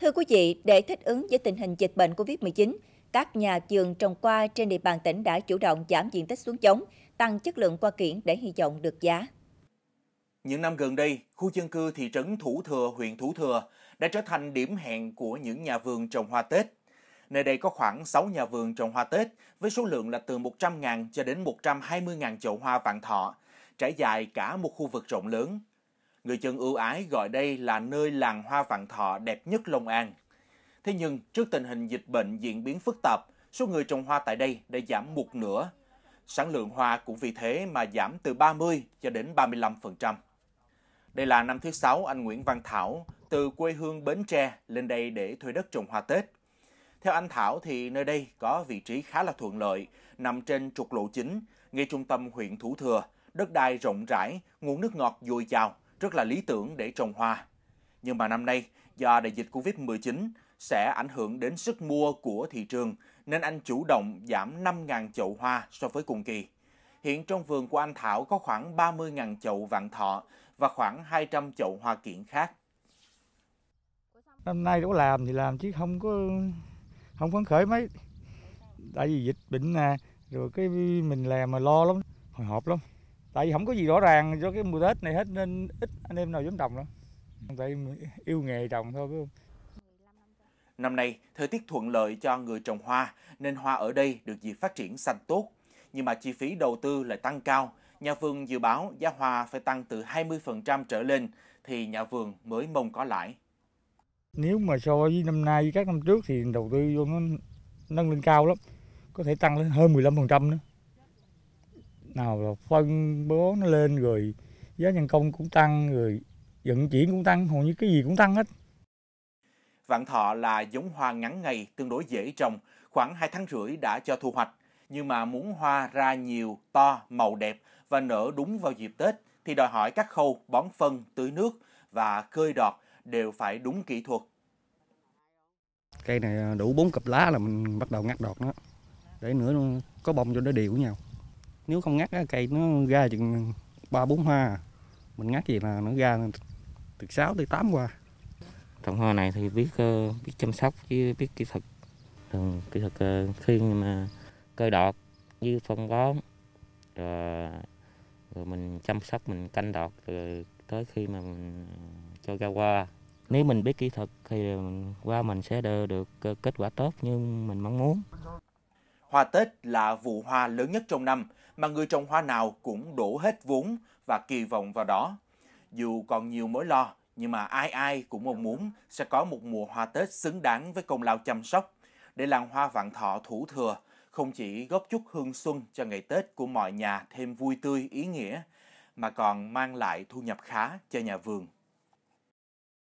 Thưa quý vị, để thích ứng với tình hình dịch bệnh COVID-19, các nhà vườn trồng qua trên địa bàn tỉnh đã chủ động giảm diện tích xuống giống, tăng chất lượng qua kiển để hy vọng được giá. Những năm gần đây, khu dân cư thị trấn Thủ Thừa, huyện Thủ Thừa đã trở thành điểm hẹn của những nhà vườn trồng hoa Tết. Nơi đây có khoảng 6 nhà vườn trồng hoa Tết với số lượng là từ 100.000 cho đến 120.000 chậu hoa vạn thọ, trải dài cả một khu vực rộng lớn Người dân ưu ái gọi đây là nơi làng hoa vạn thọ đẹp nhất Long An. Thế nhưng, trước tình hình dịch bệnh diễn biến phức tạp, số người trồng hoa tại đây đã giảm một nửa. Sản lượng hoa cũng vì thế mà giảm từ 30 cho đến 35%. Đây là năm thứ sáu anh Nguyễn Văn Thảo từ quê hương Bến Tre lên đây để thuê đất trồng hoa Tết. Theo anh Thảo thì nơi đây có vị trí khá là thuận lợi, nằm trên trục lộ chính, ngay trung tâm huyện Thủ Thừa, đất đai rộng rãi, nguồn nước ngọt dồi dào, rất là lý tưởng để trồng hoa. Nhưng mà năm nay, do đại dịch Covid-19 sẽ ảnh hưởng đến sức mua của thị trường, nên anh chủ động giảm 5.000 chậu hoa so với cùng kỳ. Hiện trong vườn của anh Thảo có khoảng 30.000 chậu vạn thọ và khoảng 200 chậu hoa kiển khác. Năm nay đủ làm thì làm chứ không có không phấn khởi mấy. Tại vì dịch bệnh nè, rồi cái mình làm mà lo lắm, hồi hộp lắm tại vì không có gì rõ ràng cho cái mùa tết này hết nên ít anh em nào dám trồng đâu tại yêu nghề trồng thôi phải không Năm nay, thời tiết thuận lợi cho người trồng hoa, nên hoa ở đây được dịp phát triển xanh tốt. Nhưng mà chi phí đầu tư lại tăng cao. Nhà vườn dự báo giá hoa phải tăng từ 20% trở lên, thì nhà vườn mới mong có lãi. Nếu mà so với năm nay với các năm trước thì đầu tư vô nó nâng lên cao lắm. Có thể tăng lên hơn 15% nữa nào là phân bố nó lên rồi giá nhân công cũng tăng rồi vận chuyển cũng tăng hầu như cái gì cũng tăng hết Vạn thọ là giống hoa ngắn ngày tương đối dễ trồng khoảng 2 tháng rưỡi đã cho thu hoạch nhưng mà muốn hoa ra nhiều to màu đẹp và nở đúng vào dịp Tết thì đòi hỏi các khâu bón phân tưới nước và cơi đọt đều phải đúng kỹ thuật cây này đủ bốn cặp lá là mình bắt đầu ngắt đọt nó để nữa có bông cho nó đều với nhau nếu không ngắt cây nó ra chừng ba bốn hoa mình ngắt gì là nó ra từ 6 tới 8 hoa trồng hoa này thì biết ờ, biết chăm sóc chứ biết kỹ thuật thường kỹ thuật ờ, khi mà cây đọt như phân bón rồi, ờ, rồi mình chăm sóc mình canh đọt rồi tới khi mà mình cho ra hoa nếu mình biết kỹ thuật thì mình qua mình sẽ được kết quả tốt như mình mong muốn Hoa Tết là vụ hoa lớn nhất trong năm mà người trồng hoa nào cũng đổ hết vốn và kỳ vọng vào đó. Dù còn nhiều mối lo, nhưng mà ai ai cũng mong muốn sẽ có một mùa hoa Tết xứng đáng với công lao chăm sóc để làng hoa vạn thọ thủ thừa không chỉ góp chút hương xuân cho ngày Tết của mọi nhà thêm vui tươi ý nghĩa mà còn mang lại thu nhập khá cho nhà vườn.